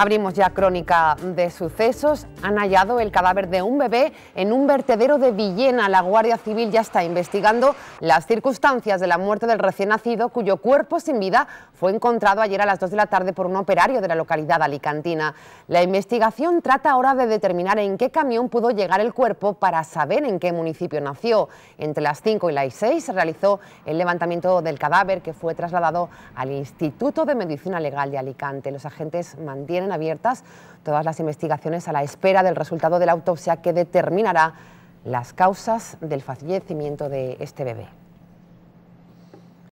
Abrimos ya crónica de sucesos. Han hallado el cadáver de un bebé en un vertedero de Villena. La Guardia Civil ya está investigando las circunstancias de la muerte del recién nacido, cuyo cuerpo sin vida fue encontrado ayer a las 2 de la tarde por un operario de la localidad alicantina. La investigación trata ahora de determinar en qué camión pudo llegar el cuerpo para saber en qué municipio nació. Entre las 5 y las 6 se realizó el levantamiento del cadáver que fue trasladado al Instituto de Medicina Legal de Alicante. Los agentes mantienen abiertas todas las investigaciones a la espera del resultado de la autopsia que determinará las causas del fallecimiento de este bebé.